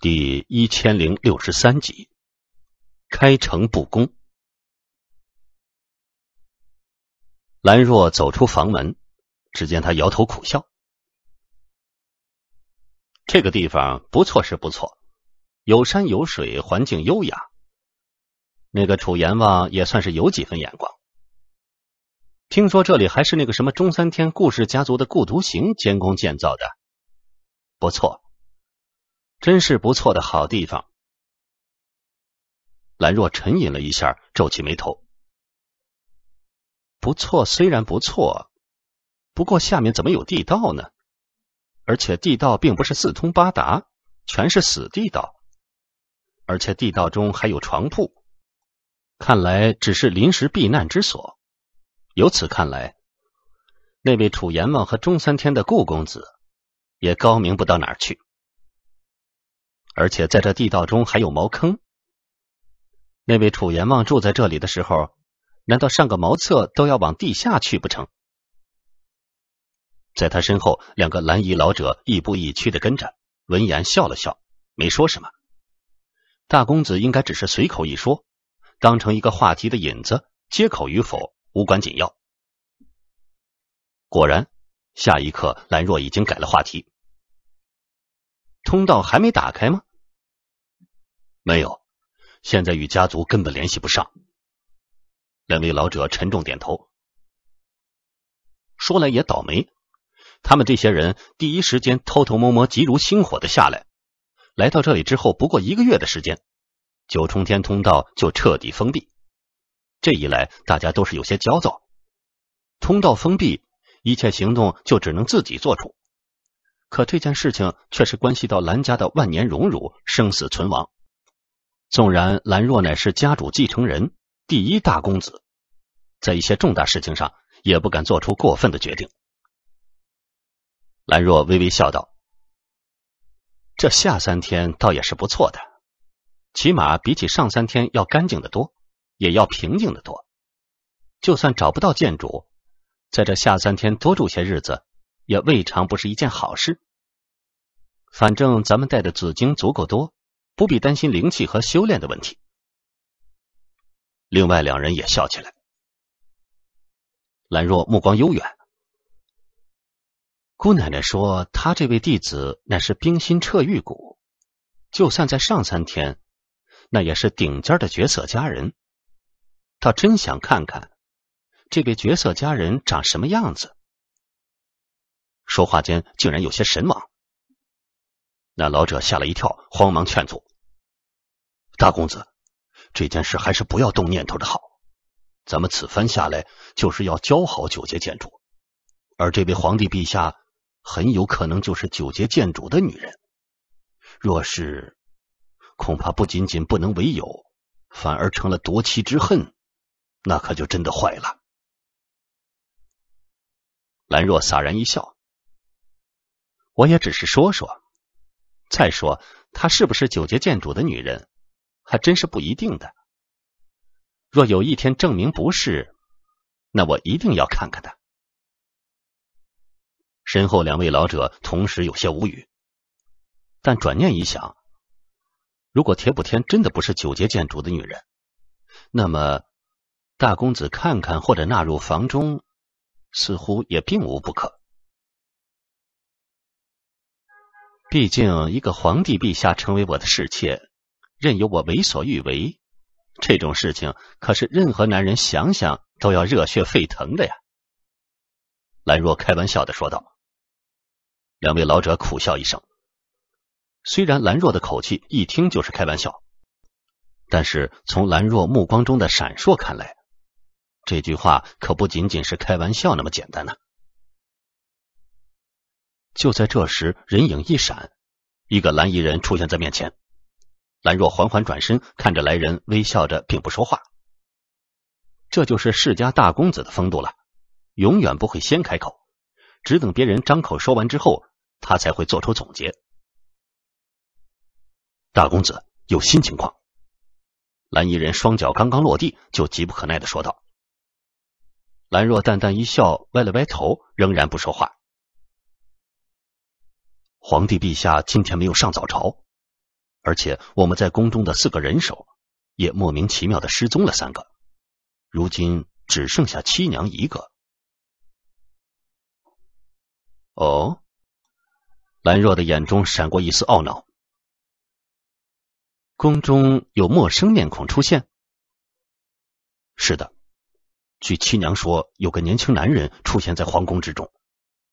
第一千零六十三集，开诚布公。兰若走出房门，只见他摇头苦笑：“这个地方不错是不错，有山有水，环境优雅。那个楚阎王也算是有几分眼光。听说这里还是那个什么中三天故事家族的顾独行监工建造的，不错。”真是不错的好地方。兰若沉吟了一下，皱起眉头。不错，虽然不错，不过下面怎么有地道呢？而且地道并不是四通八达，全是死地道。而且地道中还有床铺，看来只是临时避难之所。由此看来，那位楚阎王和中三天的顾公子，也高明不到哪儿去。而且在这地道中还有茅坑，那位楚阎王住在这里的时候，难道上个茅厕都要往地下去不成？在他身后，两个蓝衣老者亦步亦趋的跟着。闻言笑了笑，没说什么。大公子应该只是随口一说，当成一个话题的引子，接口与否无关紧要。果然，下一刻，兰若已经改了话题：“通道还没打开吗？”没有，现在与家族根本联系不上。两位老者沉重点头。说来也倒霉，他们这些人第一时间偷偷摸摸、急如星火的下来，来到这里之后不过一个月的时间，九重天通道就彻底封闭。这一来，大家都是有些焦躁。通道封闭，一切行动就只能自己做主。可这件事情却是关系到兰家的万年荣辱、生死存亡。纵然兰若乃是家主继承人、第一大公子，在一些重大事情上也不敢做出过分的决定。兰若微微笑道：“这下三天倒也是不错的，起码比起上三天要干净的多，也要平静的多。就算找不到建主，在这下三天多住些日子，也未尝不是一件好事。反正咱们带的紫晶足够多。”不必担心灵气和修炼的问题。另外两人也笑起来。兰若目光悠远，姑奶奶说：“她这位弟子乃是冰心彻玉骨，就算在上三天，那也是顶尖的绝色佳人。她真想看看这位绝色佳人长什么样子。”说话间，竟然有些神往。那老者吓了一跳，慌忙劝阻：“大公子，这件事还是不要动念头的好。咱们此番下来就是要交好九节剑主，而这位皇帝陛下很有可能就是九节剑主的女人。若是，恐怕不仅仅不能为友，反而成了夺妻之恨，那可就真的坏了。”兰若洒然一笑：“我也只是说说。”再说，她是不是九节剑主的女人，还真是不一定的。若有一天证明不是，那我一定要看看她。身后两位老者同时有些无语，但转念一想，如果铁补天真的不是九节剑主的女人，那么大公子看看或者纳入房中，似乎也并无不可。毕竟，一个皇帝陛下成为我的侍妾，任由我为所欲为，这种事情可是任何男人想想都要热血沸腾的呀。兰若开玩笑的说道。两位老者苦笑一声。虽然兰若的口气一听就是开玩笑，但是从兰若目光中的闪烁看来，这句话可不仅仅是开玩笑那么简单呢。就在这时，人影一闪，一个蓝衣人出现在面前。兰若缓缓转身，看着来人，微笑着，并不说话。这就是世家大公子的风度了，永远不会先开口，只等别人张口说完之后，他才会做出总结。大公子有新情况，蓝衣人双脚刚刚落地，就急不可耐的说道。兰若淡淡一笑，歪了歪头，仍然不说话。皇帝陛下今天没有上早朝，而且我们在宫中的四个人手也莫名其妙的失踪了三个，如今只剩下七娘一个。哦，兰若的眼中闪过一丝懊恼。宫中有陌生面孔出现？是的，据七娘说，有个年轻男人出现在皇宫之中，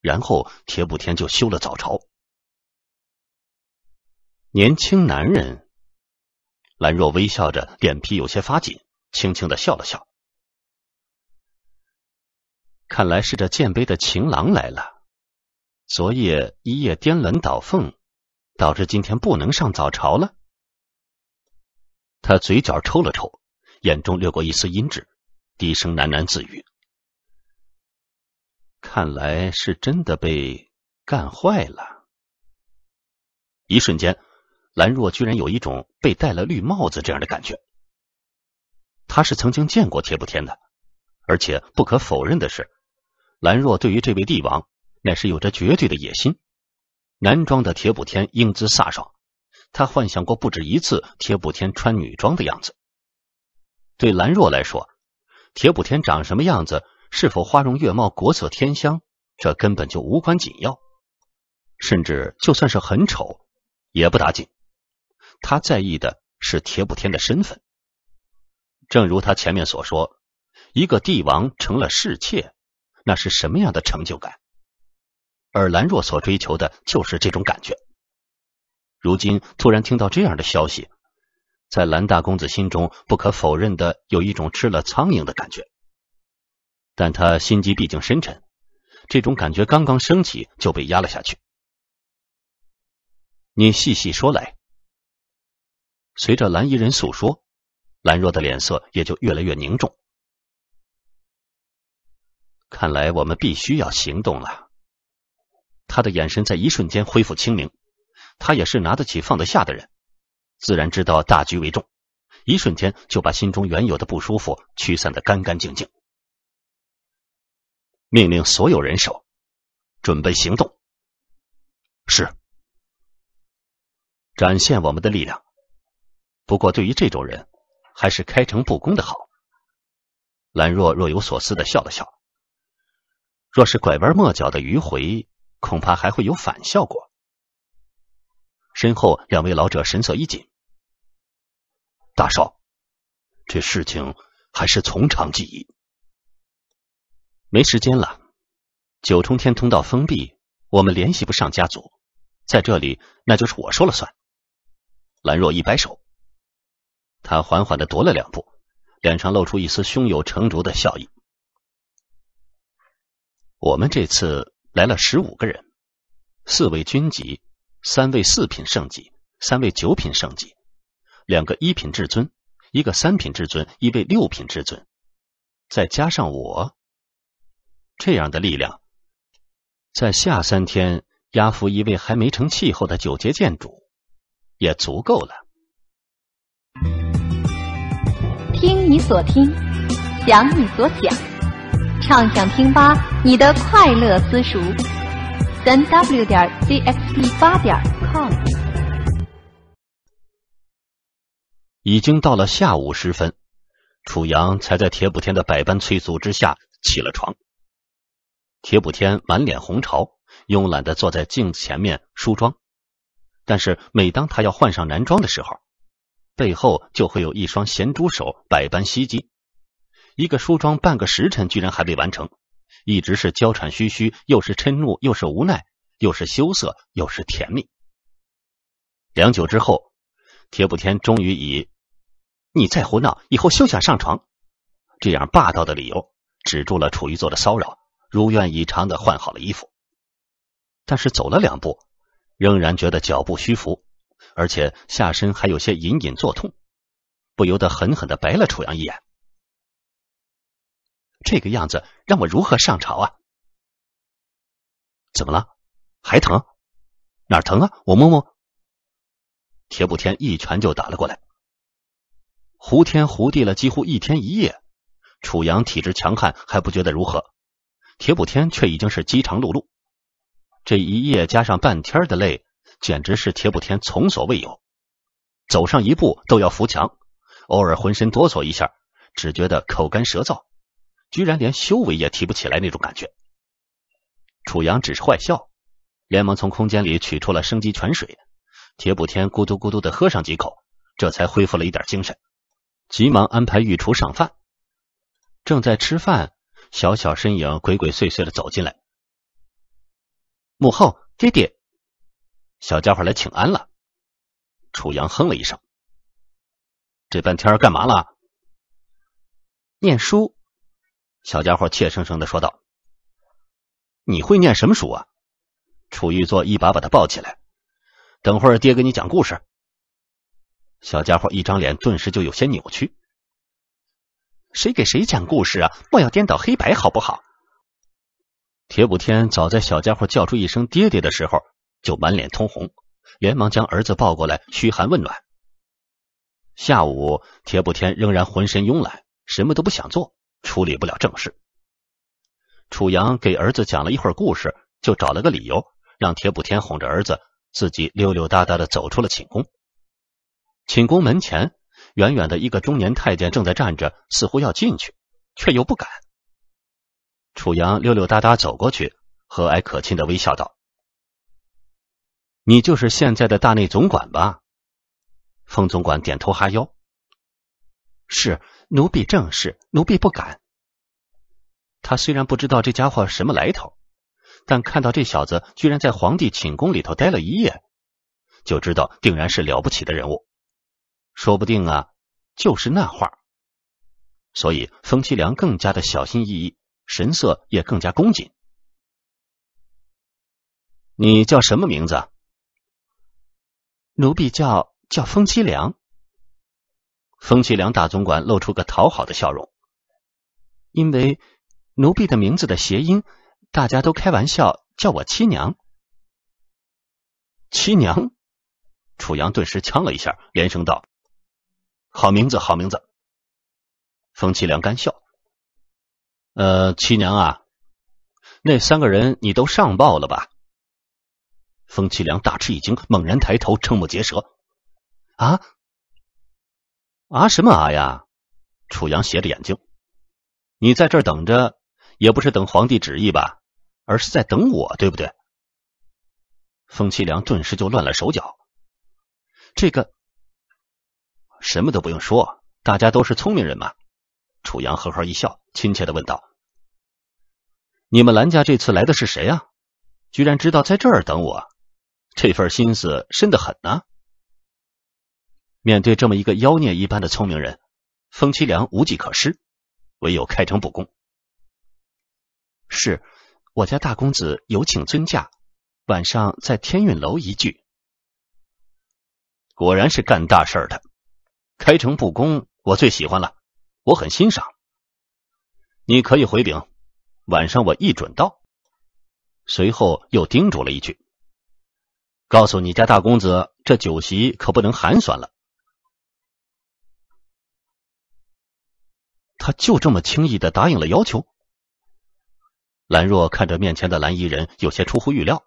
然后铁补天就休了早朝。年轻男人，兰若微笑着，脸皮有些发紧，轻轻的笑了笑。看来是这剑碑的情郎来了，昨夜一夜颠鸾倒凤，导致今天不能上早朝了。他嘴角抽了抽，眼中掠过一丝阴鸷，低声喃喃自语：“看来是真的被干坏了。”一瞬间。兰若居然有一种被戴了绿帽子这样的感觉。他是曾经见过铁补天的，而且不可否认的是，兰若对于这位帝王乃是有着绝对的野心。男装的铁补天英姿飒爽，他幻想过不止一次铁补天穿女装的样子。对兰若来说，铁补天长什么样子，是否花容月貌、国色天香，这根本就无关紧要，甚至就算是很丑，也不打紧。他在意的是铁补天的身份，正如他前面所说，一个帝王成了侍妾，那是什么样的成就感？而兰若所追求的就是这种感觉。如今突然听到这样的消息，在兰大公子心中不可否认的有一种吃了苍蝇的感觉，但他心机毕竟深沉，这种感觉刚刚升起就被压了下去。你细细说来。随着蓝衣人诉说，兰若的脸色也就越来越凝重。看来我们必须要行动了。他的眼神在一瞬间恢复清明，他也是拿得起放得下的人，自然知道大局为重，一瞬间就把心中原有的不舒服驱散的干干净净。命令所有人手，准备行动。是，展现我们的力量。不过，对于这种人，还是开诚布公的好。兰若若有所思的笑了笑。若是拐弯抹角的迂回，恐怕还会有反效果。身后两位老者神色一紧。大少，这事情还是从长计议。没时间了，九重天通道封闭，我们联系不上家族，在这里那就是我说了算。兰若一摆手。他缓缓的踱了两步，脸上露出一丝胸有成竹的笑意。我们这次来了十五个人，四位军级，三位四品圣级，三位九品圣级，两个一品至尊，一个三品至尊，一位六品至尊，再加上我，这样的力量，在下三天压服一位还没成气候的九阶剑主，也足够了。你所听，想你所想，畅想听吧，你的快乐私塾，三 w 点 c x p 八点 com。已经到了下午时分，楚阳才在铁补天的百般催促之下起了床。铁补天满脸红潮，慵懒的坐在镜子前面梳妆，但是每当他要换上男装的时候，背后就会有一双咸猪手百般袭击。一个梳妆半个时辰，居然还未完成，一直是娇喘吁吁，又是嗔怒，又是无奈，又是羞涩，又是甜蜜。良久之后，铁补天终于以“你再胡闹，以后休想上床”这样霸道的理由止住了楚玉座的骚扰，如愿以偿的换好了衣服。但是走了两步，仍然觉得脚步虚浮。而且下身还有些隐隐作痛，不由得狠狠的白了楚阳一眼。这个样子让我如何上朝啊？怎么了？还疼？哪儿疼啊？我摸摸。铁补天一拳就打了过来。胡天胡地了几乎一天一夜，楚阳体质强悍还不觉得如何，铁补天却已经是饥肠辘辘。这一夜加上半天的累。简直是铁补天从所未有，走上一步都要扶墙，偶尔浑身哆嗦一下，只觉得口干舌燥，居然连修为也提不起来那种感觉。楚阳只是坏笑，连忙从空间里取出了生机泉水，铁补天咕嘟咕嘟的喝上几口，这才恢复了一点精神，急忙安排御厨上饭。正在吃饭，小小身影鬼鬼祟祟的走进来：“母后，爹爹。”小家伙来请安了，楚阳哼了一声：“这半天干嘛了？”念书。小家伙怯生生的说道：“你会念什么书啊？”楚玉座一把把他抱起来：“等会儿爹给你讲故事。”小家伙一张脸顿时就有些扭曲：“谁给谁讲故事啊？莫要颠倒黑白好不好？”铁补天早在小家伙叫出一声“爹爹”的时候。就满脸通红，连忙将儿子抱过来嘘寒问暖。下午，铁补天仍然浑身慵懒，什么都不想做，处理不了正事。楚阳给儿子讲了一会儿故事，就找了个理由，让铁补天哄着儿子，自己溜溜达达的走出了寝宫。寝宫门前，远远的一个中年太监正在站着，似乎要进去，却又不敢。楚阳溜溜达达走过去，和蔼可亲的微笑道。你就是现在的大内总管吧？冯总管点头哈腰：“是，奴婢正是，奴婢不敢。”他虽然不知道这家伙什么来头，但看到这小子居然在皇帝寝宫里头待了一夜，就知道定然是了不起的人物，说不定啊，就是那话。所以，冯凄良更加的小心翼翼，神色也更加恭谨。你叫什么名字？奴婢叫叫风七凉。风七凉大总管露出个讨好的笑容，因为奴婢的名字的谐音，大家都开玩笑叫我七娘。七娘，楚阳顿时呛了一下，连声道：“好名字，好名字。”风七凉干笑：“呃，七娘啊，那三个人你都上报了吧？”风凄凉大吃一惊，猛然抬头，瞠目结舌：“啊啊什么啊呀？”楚阳斜着眼睛：“你在这儿等着，也不是等皇帝旨意吧？而是在等我，对不对？”风凄凉顿时就乱了手脚。这个什么都不用说，大家都是聪明人嘛。楚阳呵呵一笑，亲切的问道：“你们兰家这次来的是谁啊？居然知道在这儿等我？”这份心思深得很呢。面对这么一个妖孽一般的聪明人，风凄凉无计可施，唯有开诚布公。是，我家大公子有请尊驾，晚上在天运楼一聚。果然是干大事儿的，开诚布公，我最喜欢了，我很欣赏。你可以回禀，晚上我一准到。随后又叮嘱了一句。告诉你家大公子，这酒席可不能寒酸了。他就这么轻易的答应了要求。兰若看着面前的蓝衣人，有些出乎预料。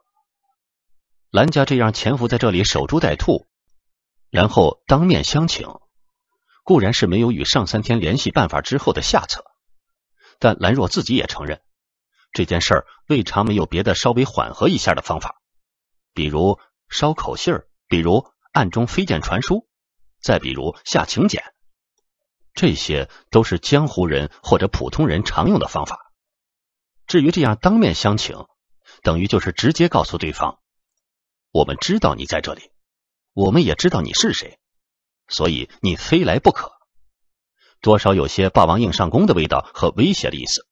兰家这样潜伏在这里守株待兔，然后当面相请，固然是没有与上三天联系办法之后的下策，但兰若自己也承认，这件事儿未尝没有别的稍微缓和一下的方法，比如。捎口信儿，比如暗中飞箭传书，再比如下请柬，这些都是江湖人或者普通人常用的方法。至于这样当面相请，等于就是直接告诉对方：“我们知道你在这里，我们也知道你是谁，所以你非来不可。”多少有些霸王硬上弓的味道和威胁的意思，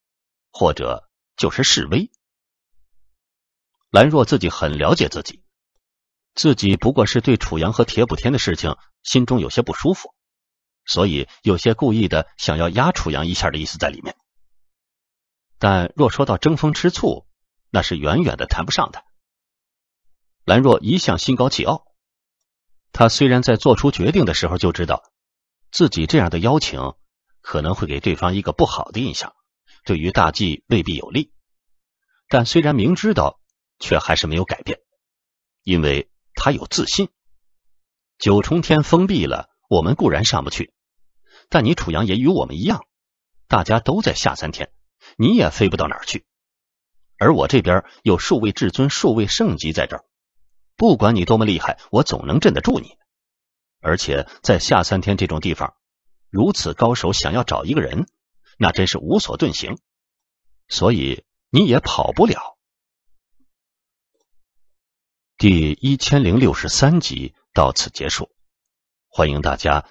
或者就是示威。兰若自己很了解自己。自己不过是对楚阳和铁补天的事情心中有些不舒服，所以有些故意的想要压楚阳一下的意思在里面。但若说到争风吃醋，那是远远的谈不上的。兰若一向心高气傲，他虽然在做出决定的时候就知道自己这样的邀请可能会给对方一个不好的印象，对于大计未必有利，但虽然明知道，却还是没有改变，因为。他有自信，九重天封闭了，我们固然上不去，但你楚阳也与我们一样，大家都在下三天，你也飞不到哪儿去。而我这边有数位至尊、数位圣级在这儿，不管你多么厉害，我总能镇得住你。而且在下三天这种地方，如此高手想要找一个人，那真是无所遁形，所以你也跑不了。第一千零六十三集到此结束，欢迎大家。